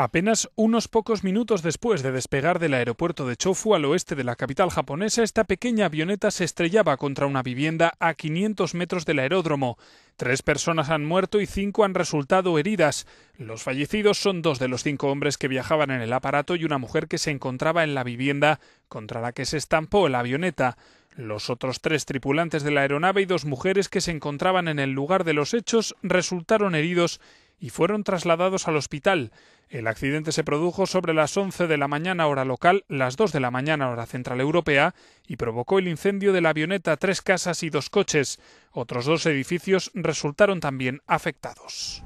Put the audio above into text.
Apenas unos pocos minutos después de despegar del aeropuerto de Chofu al oeste de la capital japonesa, esta pequeña avioneta se estrellaba contra una vivienda a 500 metros del aeródromo. Tres personas han muerto y cinco han resultado heridas. Los fallecidos son dos de los cinco hombres que viajaban en el aparato y una mujer que se encontraba en la vivienda contra la que se estampó la avioneta. Los otros tres tripulantes de la aeronave y dos mujeres que se encontraban en el lugar de los hechos resultaron heridos y fueron trasladados al hospital. El accidente se produjo sobre las 11 de la mañana hora local, las 2 de la mañana hora central europea, y provocó el incendio de la avioneta, tres casas y dos coches. Otros dos edificios resultaron también afectados.